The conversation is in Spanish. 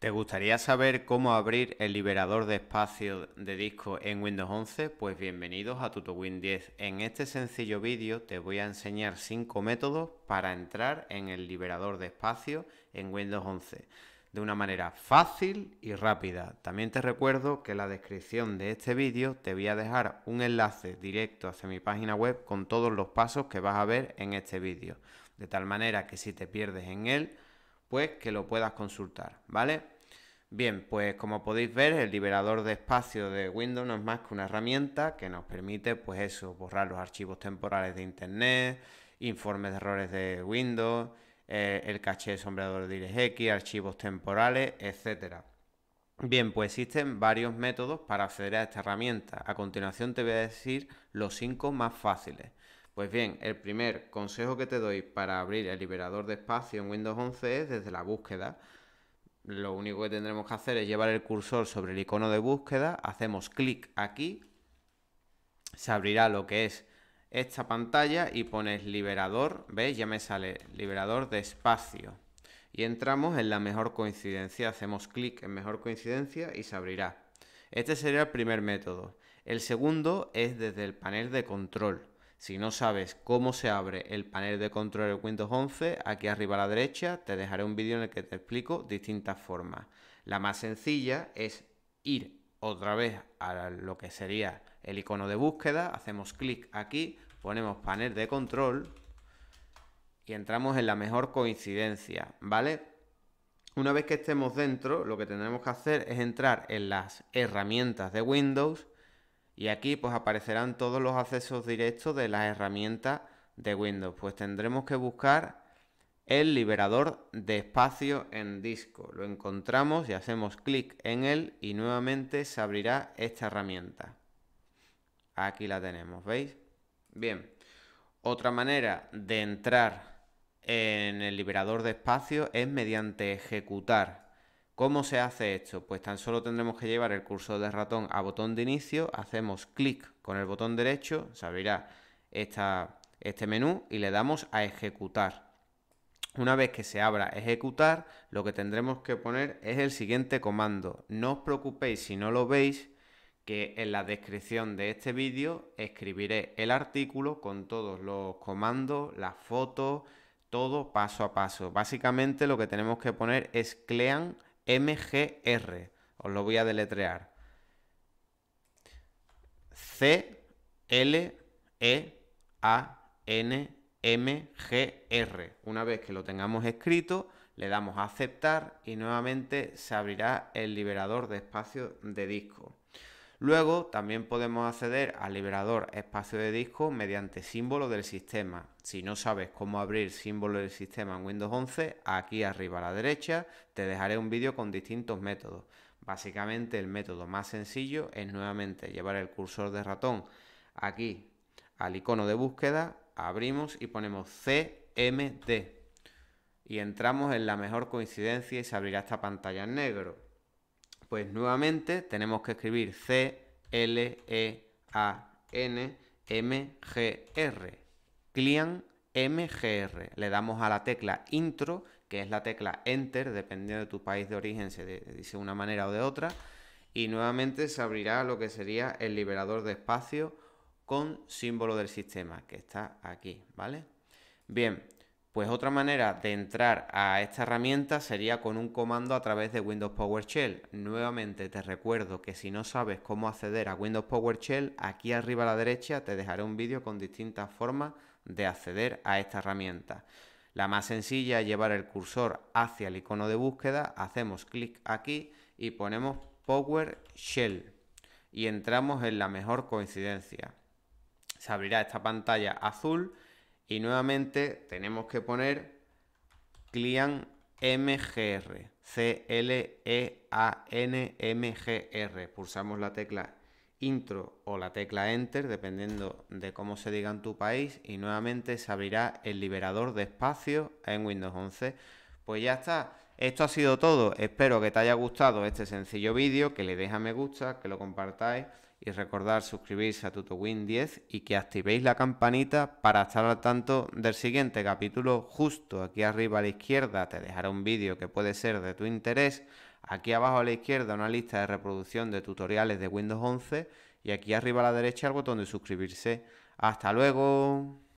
¿Te gustaría saber cómo abrir el liberador de espacio de disco en Windows 11? Pues bienvenidos a TutoWin 10. En este sencillo vídeo te voy a enseñar 5 métodos para entrar en el liberador de espacio en Windows 11 de una manera fácil y rápida. También te recuerdo que en la descripción de este vídeo te voy a dejar un enlace directo hacia mi página web con todos los pasos que vas a ver en este vídeo, de tal manera que si te pierdes en él, pues que lo puedas consultar, ¿vale? Bien, pues como podéis ver, el liberador de espacio de Windows no es más que una herramienta que nos permite, pues eso, borrar los archivos temporales de Internet, informes de errores de Windows, eh, el caché de sombreador de x, archivos temporales, etcétera. Bien, pues existen varios métodos para acceder a esta herramienta. A continuación te voy a decir los cinco más fáciles. Pues bien, el primer consejo que te doy para abrir el liberador de espacio en Windows 11 es desde la búsqueda. Lo único que tendremos que hacer es llevar el cursor sobre el icono de búsqueda, hacemos clic aquí, se abrirá lo que es esta pantalla y pones liberador, ¿veis? Ya me sale liberador de espacio. Y entramos en la mejor coincidencia, hacemos clic en mejor coincidencia y se abrirá. Este sería el primer método. El segundo es desde el panel de control. Si no sabes cómo se abre el panel de control de Windows 11, aquí arriba a la derecha te dejaré un vídeo en el que te explico distintas formas. La más sencilla es ir otra vez a lo que sería el icono de búsqueda, hacemos clic aquí, ponemos panel de control y entramos en la mejor coincidencia, ¿vale? Una vez que estemos dentro, lo que tendremos que hacer es entrar en las herramientas de Windows y aquí pues aparecerán todos los accesos directos de las herramientas de Windows. Pues tendremos que buscar el liberador de espacio en disco. Lo encontramos y hacemos clic en él y nuevamente se abrirá esta herramienta. Aquí la tenemos, ¿veis? Bien, otra manera de entrar en el liberador de espacio es mediante ejecutar. ¿Cómo se hace esto? Pues tan solo tendremos que llevar el cursor de ratón a botón de inicio, hacemos clic con el botón derecho, se este menú y le damos a ejecutar. Una vez que se abra ejecutar, lo que tendremos que poner es el siguiente comando. No os preocupéis si no lo veis, que en la descripción de este vídeo escribiré el artículo con todos los comandos, las fotos, todo paso a paso. Básicamente lo que tenemos que poner es clean MGR. Os lo voy a deletrear. C L E A N M G R. Una vez que lo tengamos escrito, le damos a aceptar y nuevamente se abrirá el liberador de espacio de disco. Luego también podemos acceder al liberador espacio de disco mediante símbolo del sistema. Si no sabes cómo abrir símbolo del sistema en Windows 11, aquí arriba a la derecha te dejaré un vídeo con distintos métodos. Básicamente el método más sencillo es nuevamente llevar el cursor de ratón aquí al icono de búsqueda, abrimos y ponemos CMD y entramos en la mejor coincidencia y se abrirá esta pantalla en negro. Pues nuevamente tenemos que escribir C, L, e, A, N, M, Client MGR. Le damos a la tecla intro, que es la tecla enter, dependiendo de tu país de origen, se dice de una manera o de otra. Y nuevamente se abrirá lo que sería el liberador de espacio con símbolo del sistema, que está aquí, ¿vale? Bien, pues otra manera de entrar a esta herramienta sería con un comando a través de Windows PowerShell. Nuevamente te recuerdo que si no sabes cómo acceder a Windows PowerShell, aquí arriba a la derecha te dejaré un vídeo con distintas formas de acceder a esta herramienta. La más sencilla es llevar el cursor hacia el icono de búsqueda, hacemos clic aquí y ponemos PowerShell y entramos en la mejor coincidencia. Se abrirá esta pantalla azul y nuevamente tenemos que poner client mgr, C-L-E-A-N-M-G-R. Pulsamos la tecla intro o la tecla enter, dependiendo de cómo se diga en tu país, y nuevamente se abrirá el liberador de espacio en Windows 11. Pues ya está, esto ha sido todo. Espero que te haya gustado este sencillo vídeo, que le deja a me gusta, que lo compartáis y recordar suscribirse a TutoWin 10 y que activéis la campanita para estar al tanto del siguiente capítulo. Justo aquí arriba a la izquierda te dejaré un vídeo que puede ser de tu interés. Aquí abajo a la izquierda una lista de reproducción de tutoriales de Windows 11 y aquí arriba a la derecha el botón de suscribirse. Hasta luego.